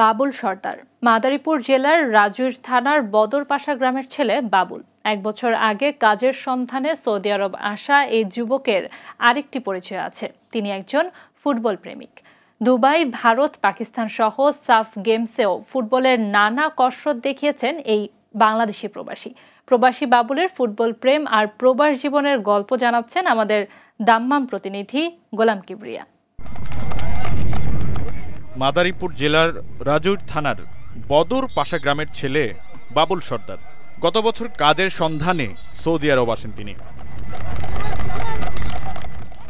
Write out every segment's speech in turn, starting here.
বাবুল সর্দার মাদারীপুর জেলার রাজুর থানার বদরপাশা গ্রামের ছেলে বাবুল এক বছর আগে কাজের সন্ধানে সৌদি আরব আসা এই যুবকের আরেকটি পরিচয় আছে তিনি একজন ফুটবল প্রেমিক দুবাই ভারত পাকিস্তান সহ সাফ গেমসেও ফুটবলের নানা কসরত দেখিয়েছেন এই বাংলাদেশি প্রবাসী প্রবাসী বাবুলের ফুটবল প্রেম আর প্রবাস জীবনের গল্প জানাচ্ছেন আমাদের দাম্মাম প্রতিনিধি গোলাম কিবরিয়া মাদারীপুর জেলার রাজৈর থানার বদর পাশা গ্রামের ছেলে বাবুল সর্দার গত বছর কাজের সন্ধানে সৌদি আরব আসেন তিনি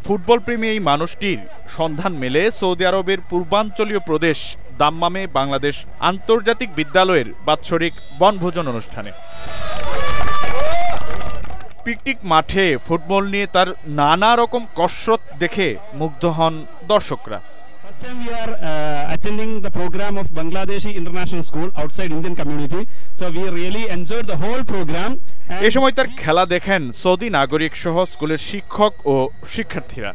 ফুটবল প্রেমী এই মানুষটির সন্ধান মেলে সৌদি আরবের পূর্বাঞ্চলীয় প্রদেশ দাম্মামে বাংলাদেশ আন্তর্জাতিক বিদ্যালয়ের বাৎসরিক বনভোজন অনুষ্ঠানে পিকনিক মাঠে ফুটবল নিয়ে তার নানা রকম কসরত দেখে মুগ্ধ হন দর্শকরা First time we are uh, attending the program of Bangladeshi International School outside Indian community. So we really enjoyed the whole program. এ সময় তার খেলা দেখেন সৌদি নাগরিক সহ স্কুলের শিক্ষক ও শিক্ষার্থীরা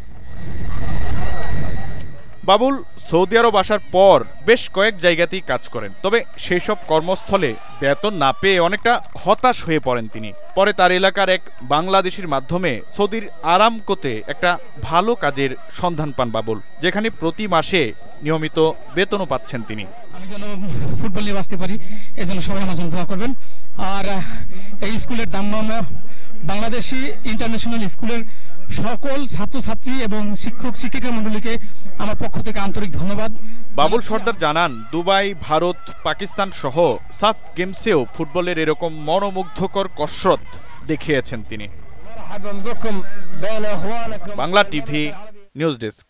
বাবুল সৌদি আরব আসার পর বেশ কয়েক জায়গাতেই কাজ করেন তবে সেই সব কর্মস্থলে বেতন না পেয়ে অনেকটা হতাশ হয়ে পড়েন তিনি পরে তার এলাকার এক বাংলাদেশির মাধ্যমে সৌদির আরামকোতে একটা ভালো কাজের সন্ধান পান বাবুল যেখানে প্রতি মাসে নিয়মিত বেতনও পাচ্ছেন তিনি আমি যেন ফুটবল নিয়ে বাঁচতে পারি সবাই আমার জন্য দোয়া করবেন আর এই স্কুলের দাম বাংলাদেশি ইন্টারন্যাশনাল স্কুলের সকল ছাত্রছাত্রী এবং শিক্ষক শিক্ষিকা মন্ডলীকে আমার পক্ষ থেকে আন্তরিক ধন্যবাদ বাবুল সর্দার জানান দুবাই ভারত পাকিস্তান সহ সাফ গেমসেও ফুটবলের এরকম মনোমুগ্ধকর কসরত দেখিয়েছেন তিনি বাংলা টিভি নিউজ ডেস্ক